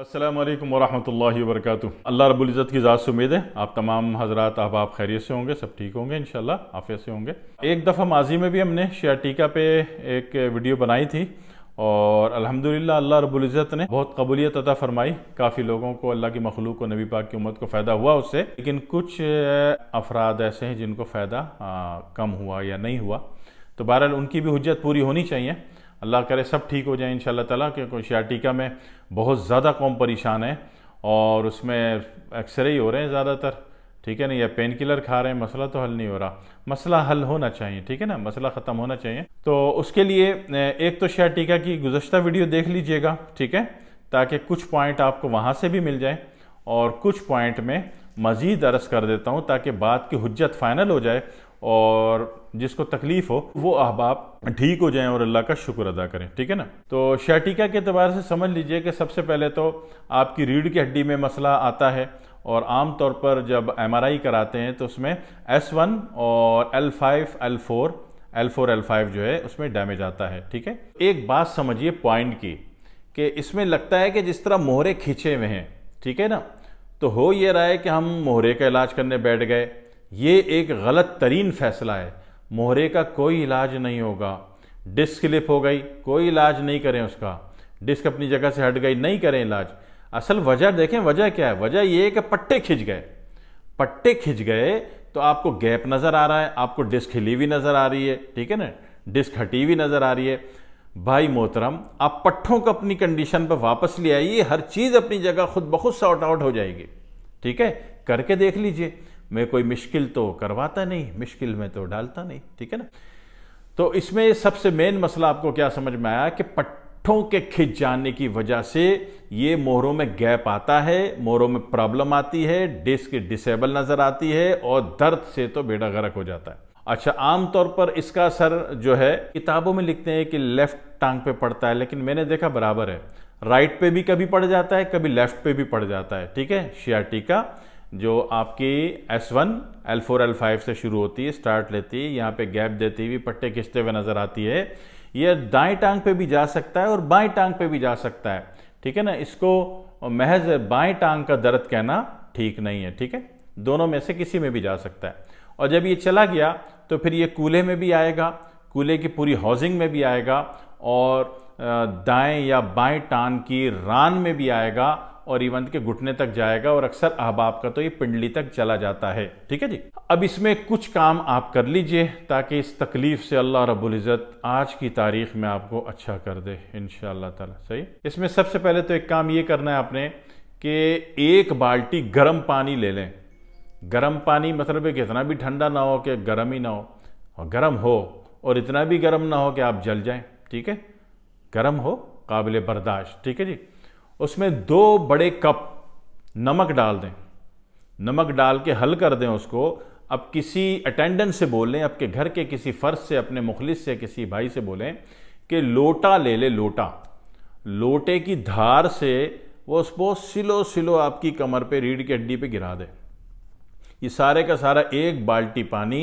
असलम वरहमल वर्क अल्लाह रबुल्ज़त की ज़ात से उम्मीद है आप तमाम हजरात अहबाब खैरियत से होंगे सब ठीक होंगे इन आफिया से होंगे एक दफ़ा माजी में भी हमने शेयर टीका पे एक वीडियो बनाई थी और अल्हम्दुलिल्लाह अल्लाह रबुल्ज़त ने बहुत कबूलियत अता फरमाई काफ़ी लोगों को अल्लाह की मखलूक को नबी पाक की उम्मत को फ़ायदा हुआ उससे लेकिन कुछ अफराद ऐसे हैं जिनको फ़ायदा कम हुआ या नहीं हुआ तो बहरहाल उनकी भी हजत पूरी होनी चाहिए अल्लाह करे सब ठीक हो जाए इन ताला क्योंकि शियाटिका में बहुत ज़्यादा कौम परेशान है और उसमें एक्सरे ही हो रहे हैं ज़्यादातर ठीक है ना या पेन किलर खा रहे हैं मसला तो हल नहीं हो रहा मसला हल होना चाहिए ठीक है ना मसला ख़त्म होना चाहिए तो उसके लिए एक तो टीका की गुजशत वीडियो देख लीजिएगा ठीक है ताकि कुछ पॉइंट आपको वहाँ से भी मिल जाए और कुछ पॉइंट में मज़ीद अरस कर देता हूँ ताकि बात की हजत फ़ाइनल हो जाए और जिसको तकलीफ हो वो अहबाब ठीक हो जाएं और अल्लाह का शुक्र अदा करें ठीक है ना तो शैटिका के अतबार से समझ लीजिए कि सबसे पहले तो आपकी रीढ़ की हड्डी में मसला आता है और आम तौर पर जब आई कराते हैं तो उसमें एस वन और L five L four L four L five जो है उसमें डैमेज आता है ठीक है एक बात समझिए पॉइंट की कि इसमें लगता है कि जिस तरह मोहरे खींचे हुए हैं ठीक है ना तो हो ये रहा है कि हम मोहरे का इलाज करने बैठ गए ये एक गलत तरीन फैसला है मोहरे का कोई इलाज नहीं होगा डिस्क स्लिप हो गई कोई इलाज नहीं करें उसका डिस्क अपनी जगह से हट गई नहीं करें इलाज असल वजह देखें वजह क्या है वजह ये है कि पट्टे खिंच गए पट्टे खिंच गए तो आपको गैप नज़र आ रहा है आपको डिस्क हिली हुई नज़र आ रही है ठीक है ना डिस्क हटी हुई नज़र आ रही है भाई मोहतरम आप पट्ठों को अपनी कंडीशन पर वापस ले आइए हर चीज़ अपनी जगह खुद ब खुद सॉर्ट आउट हो जाएगी ठीक है करके देख लीजिए में कोई मुश्किल तो करवाता नहीं मुश्किल में तो डालता नहीं ठीक है ना तो इसमें सबसे मेन मसला आपको क्या समझ में आया कि पट्ठों के खिंच जाने की वजह से ये मोहरों में गैप आता है मोहरों में प्रॉब्लम आती है डिस्क डिसेबल नज़र आती है और दर्द से तो बेड़ा गर्क हो जाता है अच्छा आमतौर पर इसका असर जो है किताबों में लिखते हैं कि लेफ्ट टांग पे पड़ता है लेकिन मैंने देखा बराबर है राइट पे भी कभी पड़ जाता है कभी लेफ्ट पे भी पड़ जाता है ठीक है का जो आपकी S1 L4 L5 से शुरू होती है स्टार्ट लेती है यहाँ पे गैप देती हुई पट्टे खिंचते हुए नजर आती है ये दाएं टांग पे भी जा सकता है और बाएं टांग पे भी जा सकता है ठीक है ना इसको महज बाएं टांग का दर्द कहना ठीक नहीं है ठीक है दोनों में से किसी में भी जा सकता है और जब ये चला गया तो फिर ये कूल्हे में भी आएगा कूल्हे की पूरी हाउसिंग में भी आएगा और दाएं या बाएं टांग की रान में भी आएगा और ईवंत के घुटने तक जाएगा और अक्सर अहबाब का तो ये पिंडली तक चला जाता है ठीक है जी अब इसमें कुछ काम आप कर लीजिए ताकि इस तकलीफ से अल्लाह रब्बुल इज़्ज़त आज की तारीख में आपको अच्छा कर दे इन ताला सही इसमें सबसे पहले तो एक काम ये करना है आपने कि एक बाल्टी गर्म पानी ले लें गर्म पानी मतलब कि इतना भी ठंडा ना हो कि गर्म ही ना हो और गर्म हो और इतना भी गर्म ना हो कि आप जल जाएँ ठीक है गर्म हो काबिल बर्दाश्त ठीक है जी उसमें दो बड़े कप नमक डाल दें नमक डाल के हल कर दें उसको अब किसी अटेंडेंट से बोलें आपके घर के किसी फ़र्ज से अपने मुखलिस से किसी भाई से बोलें कि लोटा ले ले लोटा लोटे की धार से वो उसको सिलो सिलो आपकी कमर पे रीढ़ की हड्डी पे गिरा दे ये सारे का सारा एक बाल्टी पानी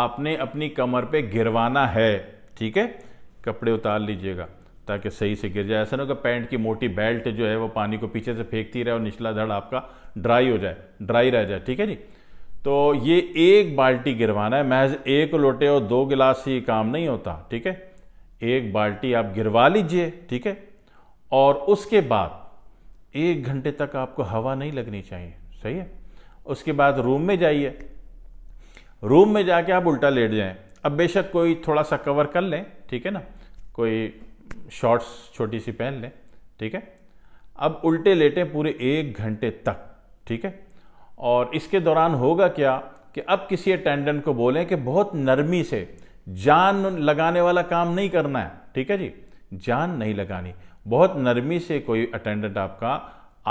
आपने अपनी कमर पे गिरवाना है ठीक है कपड़े उतार लीजिएगा ताकि सही से गिर जाए ऐसा ना कि पैंट की मोटी बेल्ट जो है वो पानी को पीछे से फेंकती रहे और निचला धड़ आपका ड्राई हो जाए ड्राई रह जाए ठीक है जी तो ये एक बाल्टी गिरवाना है महज एक लोटे और दो गिलास ही काम नहीं होता ठीक है एक बाल्टी आप गिरवा लीजिए ठीक है और उसके बाद एक घंटे तक आपको हवा नहीं लगनी चाहिए सही है उसके बाद रूम में जाइए रूम में जाके आप उल्टा लेट जाएं अब बेशक कोई थोड़ा सा कवर कर लें ठीक है ना कोई शॉर्ट्स छोटी सी पहन लें ठीक है अब उल्टे लेटें पूरे एक घंटे तक ठीक है और इसके दौरान होगा क्या कि अब किसी अटेंडेंट को बोलें कि बहुत नरमी से जान लगाने वाला काम नहीं करना है ठीक है जी जान नहीं लगानी बहुत नरमी से कोई अटेंडेंट आपका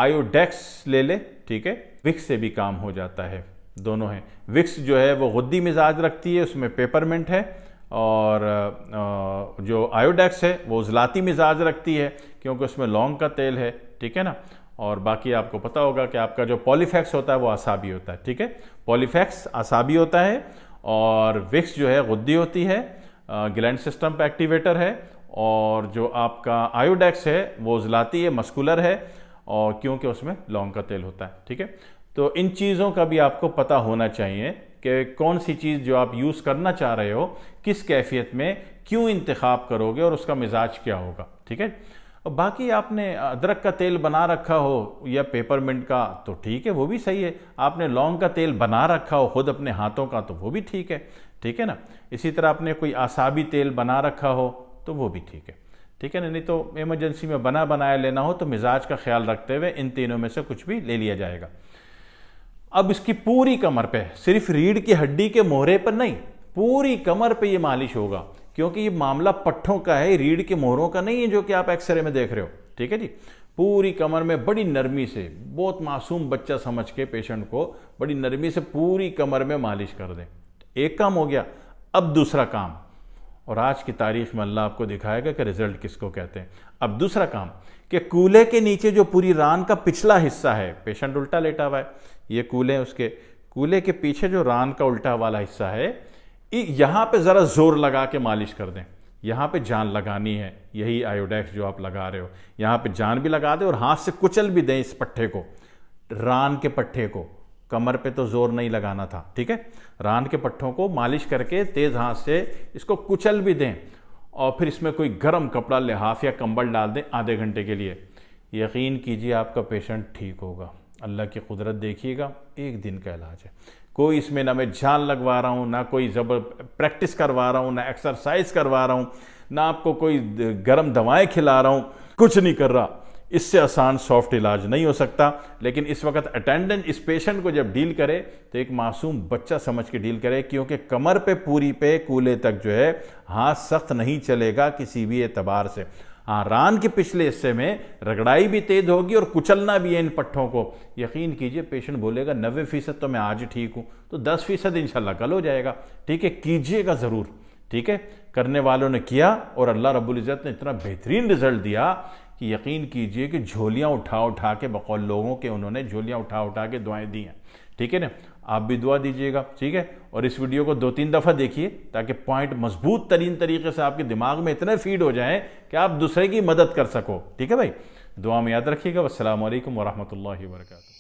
आयोडेक्स ले ले ठीक है विक्स से भी काम हो जाता है दोनों हैं विक्स जो है वो गुद्दी मिजाज रखती है उसमें पेपरमेंट है और जो आयोडेक्स है वो उजलाती मिजाज रखती है क्योंकि उसमें लौंग का तेल है ठीक है ना और बाकी आपको पता होगा कि आपका जो पॉलीफैक्स होता है वो आसाबी होता है ठीक है पॉलीफैक्स आसाबी होता है और विक्स जो है गुद्दी होती है ग्लैंड सिस्टम पर एक्टिवेटर है और जो आपका आयोडेक्स है वो उजलाती है मस्कुलर है और क्योंकि उसमें लौंग का तेल होता है ठीक है तो इन चीज़ों का भी आपको पता होना चाहिए कि कौन सी चीज़ जो आप यूज़ करना चाह रहे हो किस कैफियत में क्यों इंतखब करोगे और उसका मिजाज क्या होगा ठीक है और बाकी आपने अदरक का तेल बना रखा हो या पेपरमिंट का तो ठीक है वो भी सही है आपने लौंग का तेल बना रखा हो खुद अपने हाथों का तो वो भी ठीक है ठीक है ना इसी तरह आपने कोई आसाबी तेल बना रखा हो तो वो भी ठीक है ठीक है ना नहीं तो इमरजेंसी में बना बनाया लेना हो तो मिजाज का ख्याल रखते हुए इन तीनों में से कुछ भी ले लिया जाएगा अब इसकी पूरी कमर पे सिर्फ रीढ़ की हड्डी के मोहरे पर नहीं पूरी कमर पे ये मालिश होगा क्योंकि ये मामला पट्ठों का है रीढ़ के मोहरों का नहीं है जो कि आप एक्सरे में देख रहे हो ठीक है जी पूरी कमर में बड़ी नरमी से बहुत मासूम बच्चा समझ के पेशेंट को बड़ी नरमी से पूरी कमर में मालिश कर दें एक काम हो गया अब दूसरा काम और आज की तारीख में अल्लाह आपको दिखाएगा कि रिजल्ट किसको कहते हैं अब दूसरा काम कि कूल्हे के नीचे जो पूरी रान का पिछला हिस्सा है पेशेंट उल्टा लेटा हुआ है ये कूले हैं उसके कूले के पीछे जो रान का उल्टा वाला हिस्सा है यहाँ पे ज़रा ज़ोर लगा के मालिश कर दें यहाँ पे जान लगानी है यही आयोडेक्स जो आप लगा रहे हो यहाँ पे जान भी लगा दें और हाथ से कुचल भी दें इस पट्ठे को रान के पट्ठे को कमर पे तो ज़ोर नहीं लगाना था ठीक है रान के पट्ठों को मालिश करके तेज़ हाथ से इसको कुचल भी दें और फिर इसमें कोई गर्म कपड़ा लिहाफ या कंबल डाल दें आधे घंटे के लिए यकीन कीजिए आपका पेशेंट ठीक होगा अल्लाह की कुदरत देखिएगा एक दिन का इलाज है कोई इसमें ना मैं जान लगवा रहा हूँ ना कोई जबर प्रैक्टिस करवा रहा हूँ ना एक्सरसाइज करवा रहा हूँ ना आपको कोई गर्म दवाएं खिला रहा हूँ कुछ नहीं कर रहा इससे आसान सॉफ्ट इलाज नहीं हो सकता लेकिन इस वक्त अटेंडेंट इस पेशेंट को जब डील करे तो एक मासूम बच्चा समझ के डील करे क्योंकि कमर पे पूरी पे कूले तक जो है हाथ सख्त नहीं चलेगा किसी भी एतबार से हाँ रान के पिछले हिस्से में रगड़ाई भी तेज होगी और कुचलना भी है इन पट्ठों को यकीन कीजिए पेशेंट बोलेगा नबे फीसद तो मैं आज ठीक हूँ तो दस फीसद इनशाला कल हो जाएगा ठीक है कीजिएगा ज़रूर ठीक है करने वालों ने किया और अल्लाह रब्बुल इज़्ज़त ने इतना बेहतरीन रिजल्ट दिया कि यकीन कीजिए कि झोलियाँ उठा उठा के बकौल लोगों के उन्होंने झोलियाँ उठा उठा के दुआएँ दी हैं ठीक है ना आप भी दुआ दीजिएगा ठीक है और इस वीडियो को दो तीन दफ़ा देखिए ताकि पॉइंट मजबूत तरीन तरीके से आपके दिमाग में इतने फीड हो जाएं कि आप दूसरे की मदद कर सको ठीक है भाई दुआ में याद रखिएगा वालकम वरहमल वर्का